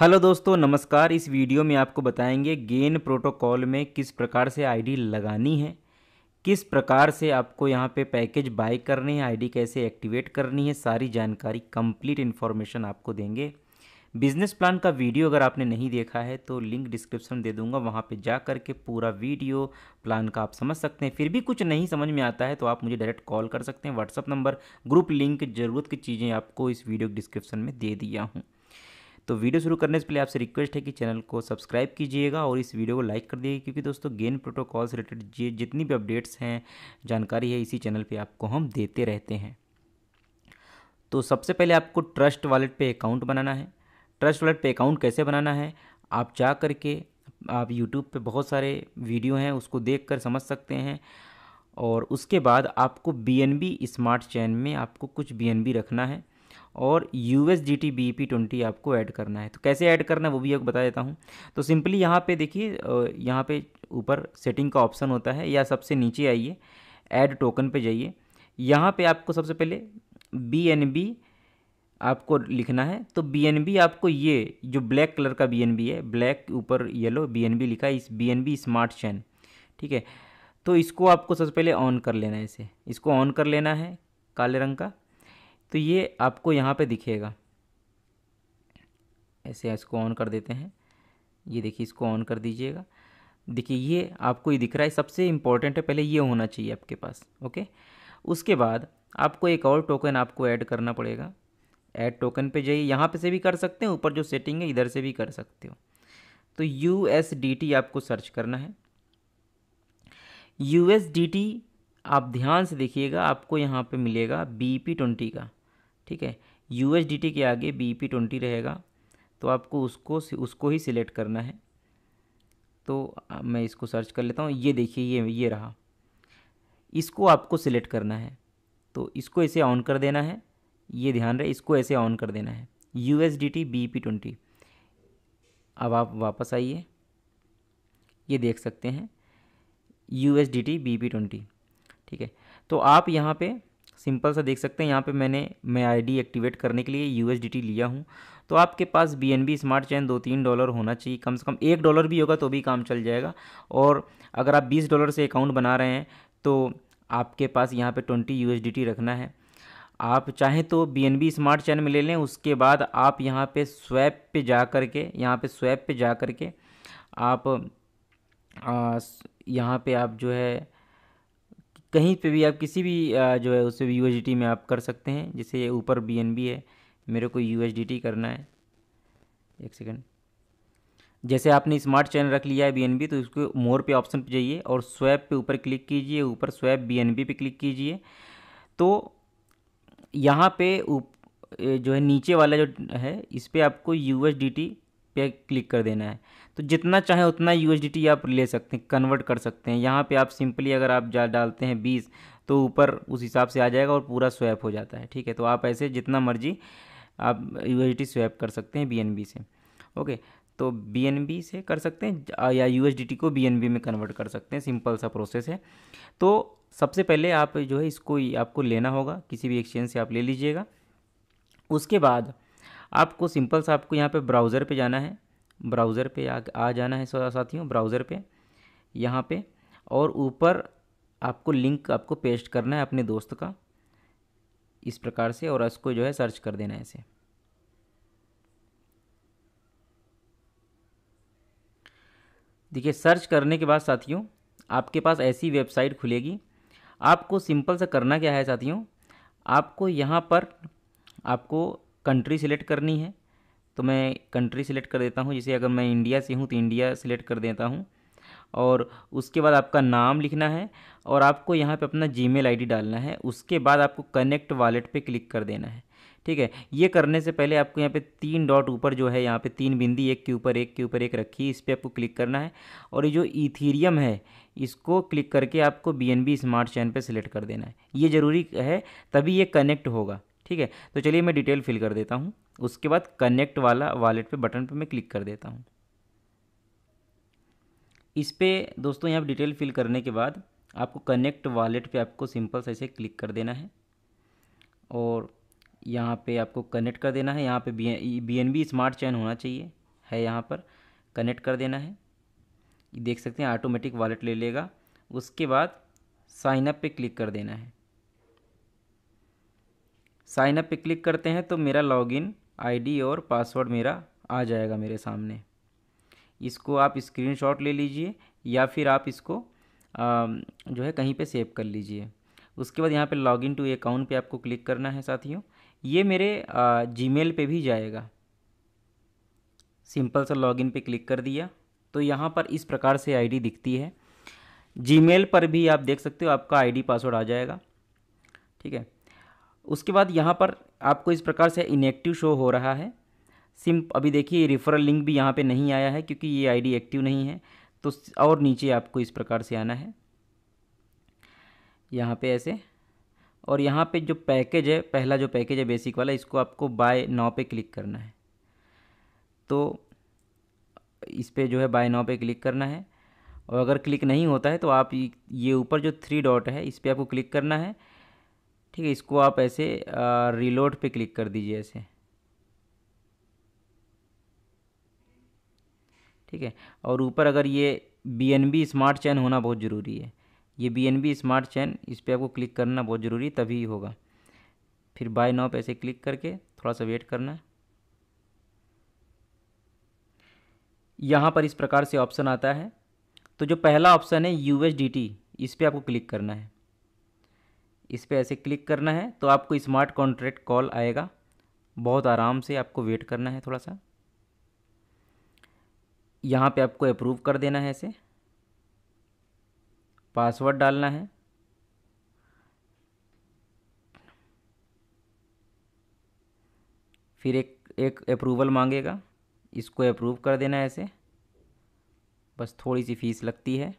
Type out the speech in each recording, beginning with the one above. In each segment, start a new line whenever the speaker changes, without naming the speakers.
hello दोस्तों नमस्कार इस वीडियो में आपको बताएंगे गेन प्रोटोकॉल में किस प्रकार से आईडी लगानी है किस प्रकार से आपको यहाँ पे पैकेज बाय करने हैं आईडी कैसे एक्टिवेट करनी है सारी जानकारी कंप्लीट इन्फॉर्मेशन आपको देंगे बिजनेस प्लान का वीडियो अगर आपने नहीं देखा है तो लिंक डिस्क्रिप्शन दे दूंगा वहाँ पर जा के पूरा वीडियो प्लान का आप समझ सकते हैं फिर भी कुछ नहीं समझ में आता है तो आप मुझे डायरेक्ट कॉल कर सकते हैं व्हाट्सअप नंबर ग्रुप लिंक ज़रूरत की चीज़ें आपको इस वीडियो डिस्क्रिप्शन में दे दिया हूँ तो वीडियो शुरू करने से पहले आपसे रिक्वेस्ट है कि चैनल को सब्सक्राइब कीजिएगा और इस वीडियो को लाइक कर दीजिए क्योंकि दोस्तों गेन प्रोटोकॉल से रिलेटेड जितनी भी अपडेट्स हैं जानकारी है इसी चैनल पर आपको हम देते रहते हैं तो सबसे पहले आपको ट्रस्ट वॉलेट पर अकाउंट बनाना है ट्रस्ट वॉलेट पर अकाउंट कैसे बनाना है आप जा कर के आप यूट्यूब पे बहुत सारे वीडियो हैं उसको देख कर समझ सकते हैं और उसके बाद आपको बी स्मार्ट चैन में आपको कुछ बी रखना है और U S D T B P twenty आपको ऐड करना है तो कैसे ऐड करना है वो भी आपको बता देता हूँ तो सिंपली यहाँ पे देखिए यहाँ पे ऊपर सेटिंग का ऑप्शन होता है या सबसे नीचे आइए ऐड टोकन पे जाइए यहाँ पे आपको सबसे पहले बी एन बी आपको लिखना है तो बी एन बी आपको ये जो ब्लैक कलर का बी एन बी है ब्लैक ऊपर येलो बी एन बी लिखा है इस B N B smart chain ठीक है तो इसको आपको सबसे पहले ऑन कर लेना है इसे इसको ऑन कर लेना है काले रंग का तो ये आपको यहाँ पे दिखेगा ऐसे इसको ऑन कर देते हैं ये देखिए इसको ऑन कर दीजिएगा देखिए ये आपको ये दिख रहा है सबसे इम्पॉर्टेंट है पहले ये होना चाहिए आपके पास ओके उसके बाद आपको एक और टोकन आपको ऐड करना पड़ेगा ऐड टोकन पे जाइए यहाँ पे से भी कर सकते हैं ऊपर जो सेटिंग है इधर से भी कर सकते हो तो यू आपको सर्च करना है यू आप ध्यान से देखिएगा आपको यहाँ पे मिलेगा बी पी ट्वेंटी का ठीक है यू एस डी टी के आगे बी पी ट्वेंटी रहेगा तो आपको उसको उसको ही सिलेक्ट करना है तो मैं इसको सर्च कर लेता हूँ ये देखिए ये ये रहा इसको आपको सिलेक्ट करना है तो इसको ऐसे ऑन कर देना है ये ध्यान रहे इसको ऐसे ऑन कर देना है U S D T B P twenty अब आप वापस आइए ये देख सकते हैं U S D T B P twenty ठीक है तो आप यहाँ पे सिंपल सा देख सकते हैं यहाँ पे मैंने मैं आईडी एक्टिवेट करने के लिए यू लिया हूँ तो आपके पास बी स्मार्ट चैन दो तीन डॉलर होना चाहिए कम से कम एक डॉलर भी होगा तो भी काम चल जाएगा और अगर आप बीस डॉलर से अकाउंट बना रहे हैं तो आपके पास यहाँ पे ट्वेंटी यू रखना है आप चाहें तो बी स्मार्ट चैन में ले लें उसके बाद आप यहाँ पे स्वैप पे जा कर के यहाँ पर स्वैप पर जा कर के आप यहाँ पर आप जो है कहीं पे भी आप किसी भी जो है उसे यू में आप कर सकते हैं जैसे ये ऊपर बी है मेरे को यू करना है एक सेकेंड जैसे आपने स्मार्ट चैनल रख लिया है बी तो उसको मोर पे ऑप्शन पे जाइए और स्वैप पे ऊपर क्लिक कीजिए ऊपर स्वैप बी पे क्लिक कीजिए तो यहाँ पे जो है नीचे वाला जो है इस पर आपको यू एस डी टी पे क्लिक कर देना है तो जितना चाहे उतना यू आप ले सकते हैं कन्वर्ट कर सकते हैं यहाँ पे आप सिंपली अगर आप जा डालते हैं बीस तो ऊपर उस हिसाब से आ जाएगा और पूरा स्वैप हो जाता है ठीक है तो आप ऐसे जितना मर्जी आप यू स्वैप कर सकते हैं बी से ओके तो बी से कर सकते हैं या यू को बी में कन्वर्ट कर सकते हैं सिंपल सा प्रोसेस है तो सबसे पहले आप जो है इसको आपको लेना होगा किसी भी एक्सचेंज से आप ले लीजिएगा उसके बाद आपको सिंपल सा आपको यहाँ पे ब्राउज़र पे जाना है ब्राउज़र पे आ, आ जाना है साथियों ब्राउज़र पे यहाँ पे और ऊपर आपको लिंक आपको पेस्ट करना है अपने दोस्त का इस प्रकार से और इसको जो है सर्च कर देना है इसे देखिए सर्च करने के बाद साथियों आपके पास ऐसी वेबसाइट खुलेगी आपको सिंपल सा करना क्या है साथियों आपको यहाँ पर आपको कंट्री सिलेक्ट करनी है तो मैं कंट्री सिलेक्ट कर देता हूँ जैसे अगर मैं इंडिया से हूँ तो इंडिया सिलेक्ट कर देता हूँ और उसके बाद आपका नाम लिखना है और आपको यहाँ पे अपना जी मेल डालना है उसके बाद आपको कनेक्ट वॉलेट पे क्लिक कर देना है ठीक है ये करने से पहले आपको यहाँ पे तीन डॉट ऊपर जो है यहाँ पे तीन बिंदी एक के ऊपर एक के ऊपर एक रखी इस पर आपको क्लिक करना है और ये जो इथीरियम है इसको क्लिक करके आपको बी स्मार्ट चैन पर सिलेक्ट कर देना है ये ज़रूरी है तभी ये कनेक्ट होगा ठीक है तो चलिए मैं डिटेल फिल कर देता हूँ उसके बाद कनेक्ट वाला वॉलेट पे बटन पे मैं क्लिक कर देता हूँ इस पर दोस्तों यहाँ पर डिटेल फिल करने के बाद आपको कनेक्ट वॉलेट पे आपको सिंपल से ऐसे क्लिक कर देना है और यहाँ पे आपको कनेक्ट कर देना है यहाँ पे B N B smart chain होना चाहिए है यहाँ पर कनेक्ट कर देना है देख सकते हैं ऑटोमेटिक वॉलेट ले लेगा उसके बाद साइन अप क्लिक कर देना है साइन अप पे क्लिक करते हैं तो मेरा लॉगिन आईडी और पासवर्ड मेरा आ जाएगा मेरे सामने इसको आप स्क्रीनशॉट ले लीजिए या फिर आप इसको आ, जो है कहीं पे सेव कर लीजिए उसके बाद यहाँ पे लॉगिन टू अकाउंट पे आपको क्लिक करना है साथियों ये मेरे मेल पर भी जाएगा सिंपल सा लॉगिन पे क्लिक कर दिया तो यहाँ पर इस प्रकार से आईडी दिखती है जीमेल पर भी आप देख सकते हो आपका आईडी पासवर्ड आ जाएगा ठीक है उसके बाद यहाँ पर आपको इस प्रकार से इनएक्टिव शो हो रहा है सिम अभी देखिए रेफरल लिंक भी यहाँ पे नहीं आया है क्योंकि ये आईडी एक्टिव नहीं है तो और नीचे आपको इस प्रकार से आना है यहाँ पे ऐसे और यहाँ पे जो पैकेज है पहला जो पैकेज है बेसिक वाला इसको आपको बाय नाव पे क्लिक करना है तो इस पर जो है बाय नाव पे क्लिक करना है और अगर क्लिक नहीं होता है तो आप ये ऊपर जो थ्री डॉट है इस पर आपको क्लिक करना है ठीक है इसको आप ऐसे रिलोड पे क्लिक कर दीजिए ऐसे ठीक है और ऊपर अगर ये बी स्मार्ट चैन होना बहुत ज़रूरी है ये बी स्मार्ट चैन इस पर आपको क्लिक करना बहुत ज़रूरी तभी होगा फिर बाय नाउ पे ऐसे क्लिक करके थोड़ा सा वेट करना यहाँ पर इस प्रकार से ऑप्शन आता है तो जो पहला ऑप्शन है यू इस पर आपको क्लिक करना है इस पर ऐसे क्लिक करना है तो आपको स्मार्ट कॉन्ट्रैक्ट कॉल आएगा बहुत आराम से आपको वेट करना है थोड़ा सा यहाँ पे आपको अप्रूव कर देना है ऐसे पासवर्ड डालना है फिर एक एक अप्रूवल मांगेगा इसको अप्रूव कर देना है ऐसे बस थोड़ी सी फीस लगती है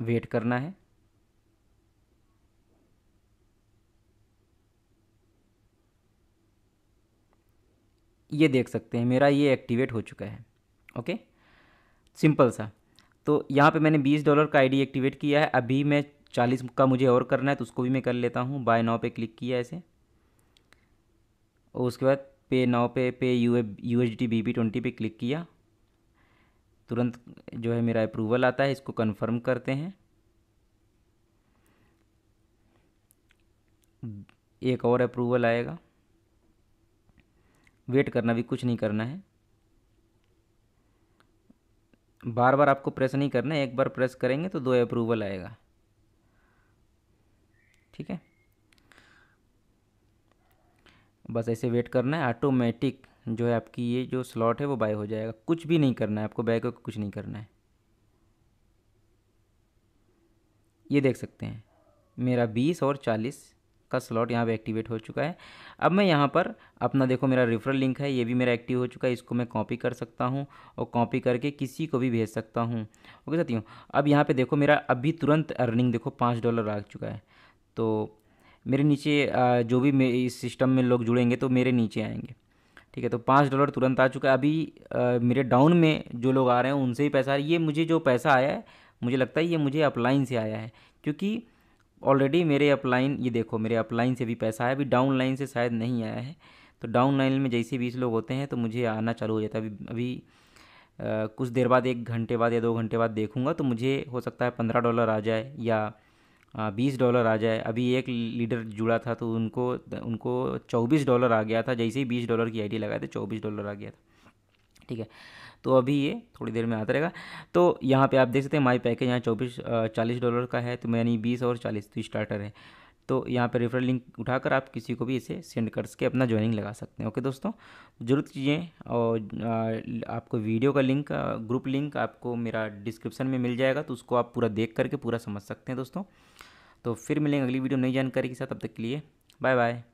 वेट करना है ये देख सकते हैं मेरा ये एक्टिवेट हो चुका है ओके सिंपल सा तो यहाँ पे मैंने 20 डॉलर का आईडी एक्टिवेट किया है अभी मैं 40 का मुझे और करना है तो उसको भी मैं कर लेता हूँ बाय नाव पे क्लिक किया ऐसे और उसके बाद पे नाव पे पे U U H D B P twenty पे क्लिक किया तुरंत जो है मेरा अप्रूवल आता है इसको कंफर्म करते हैं एक और अप्रूवल आएगा वेट करना भी कुछ नहीं करना है बार बार आपको प्रेस नहीं करना है एक बार प्रेस करेंगे तो दो अप्रूवल आएगा ठीक है बस ऐसे वेट करना है ऑटोमेटिक जो है आपकी ये जो स्लॉट है वो बाय हो जाएगा कुछ भी नहीं करना है आपको बैक होकर कुछ नहीं करना है ये देख सकते हैं मेरा बीस और चालीस का स्लॉट यहाँ पे एक्टिवेट हो चुका है अब मैं यहाँ पर अपना देखो मेरा रेफरल लिंक है ये भी मेरा एक्टिव हो चुका है इसको मैं कॉपी कर सकता हूँ और कॉपी करके किसी को भी भेज सकता हूँ ओके साथियों अब यहाँ पे देखो मेरा अभी तुरंत अर्निंग देखो पाँच डॉलर आ चुका है तो मेरे नीचे जो भी इस सिस्टम में लोग जुड़ेंगे तो मेरे नीचे आएंगे ठीक है तो पाँच डॉलर तुरंत आ चुका है अभी आ, मेरे डाउन में जो लोग आ रहे हैं उनसे ही पैसा ये मुझे जो पैसा आया है मुझे लगता है ये मुझे अपलाइन से आया है क्योंकि ऑलरेडी मेरे अपलाइन ये देखो मेरे अपलाइन से भी पैसा आया अभी डाउन लाइन से शायद नहीं आया है तो डाउन लाइन में जैसे बीस लोग होते हैं तो मुझे आना चालू हो जाता है अभी अभी आ, कुछ देर बाद एक घंटे बाद या दो घंटे बाद देखूँगा तो मुझे हो सकता है पंद्रह डॉलर आ जाए या बीस डॉलर आ जाए अभी एक लीडर जुड़ा था तो उनको उनको चौबीस डॉलर आ गया था जैसे ही बीस डॉलर की आईडी लगाए थे चौबीस डॉलर आ गया था ठीक है तो अभी ये थोड़ी देर में आता रहेगा तो यहाँ पे आप देख सकते हैं माई पैकेज यहाँ चौबीस चालीस डॉलर का है तो यानी बीस और चालीस तो स्टार्टर है तो यहाँ पर रेफरल लिंक उठाकर आप किसी को भी इसे सेंड कर सके अपना ज्वाइनिंग लगा सकते हैं ओके दोस्तों जरूर चीज़ें और आपको वीडियो का लिंक ग्रुप लिंक आपको मेरा डिस्क्रिप्शन में मिल जाएगा तो उसको आप पूरा देख करके पूरा समझ सकते हैं दोस्तों तो फिर मिलेंगे अगली वीडियो नई जानकारी के साथ अब तक के लिए बाय बाय